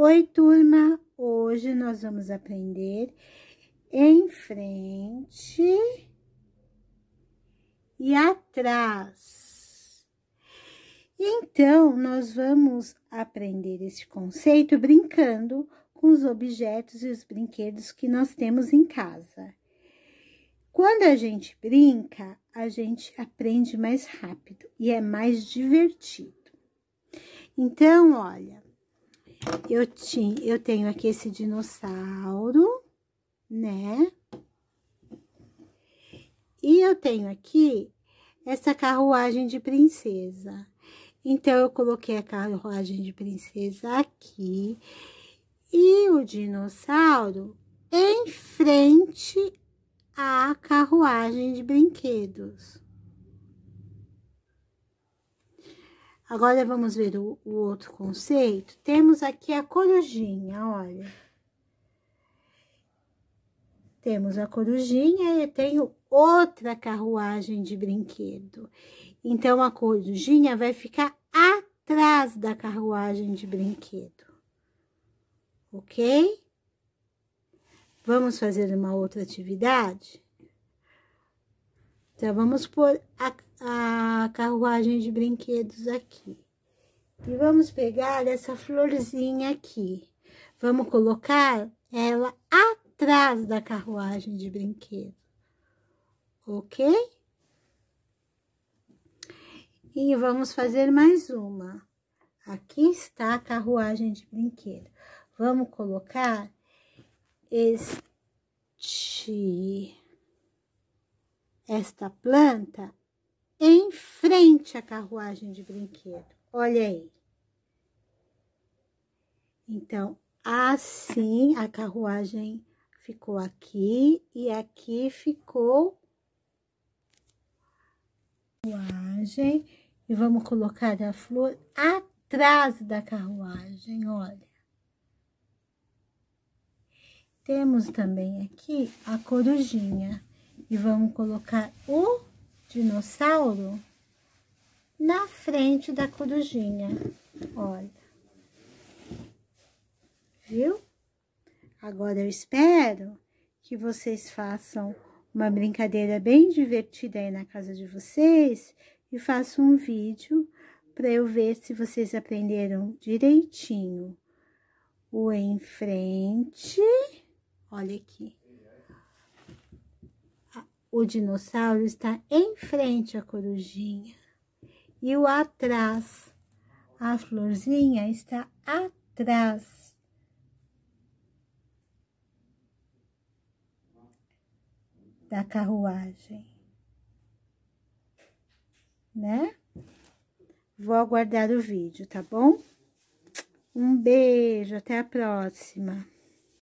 Oi, turma! Hoje nós vamos aprender em frente e atrás. Então, nós vamos aprender esse conceito brincando com os objetos e os brinquedos que nós temos em casa. Quando a gente brinca, a gente aprende mais rápido e é mais divertido. Então, olha, eu, eu tenho aqui esse dinossauro, né? E eu tenho aqui essa carruagem de princesa. Então, eu coloquei a carruagem de princesa aqui e o dinossauro em frente à carruagem de brinquedos. Agora, vamos ver o, o outro conceito. Temos aqui a corujinha, olha. Temos a corujinha e eu tenho outra carruagem de brinquedo. Então, a corujinha vai ficar atrás da carruagem de brinquedo. Ok? Vamos fazer uma outra atividade? Então, vamos pôr a, a carruagem de brinquedos aqui. E vamos pegar essa florzinha aqui. Vamos colocar ela atrás da carruagem de brinquedo, ok? E vamos fazer mais uma. Aqui está a carruagem de brinquedo. Vamos colocar este esta planta em frente à carruagem de brinquedo. Olha aí. Então, assim a carruagem ficou aqui e aqui ficou carruagem e vamos colocar a flor atrás da carruagem, olha. Temos também aqui a corujinha. E vamos colocar o dinossauro na frente da corujinha, olha. Viu? Agora, eu espero que vocês façam uma brincadeira bem divertida aí na casa de vocês e façam um vídeo para eu ver se vocês aprenderam direitinho. O em frente, olha aqui. O dinossauro está em frente à corujinha e o atrás. A florzinha está atrás. Da carruagem, né? Vou aguardar o vídeo, tá bom? Um beijo, até a próxima.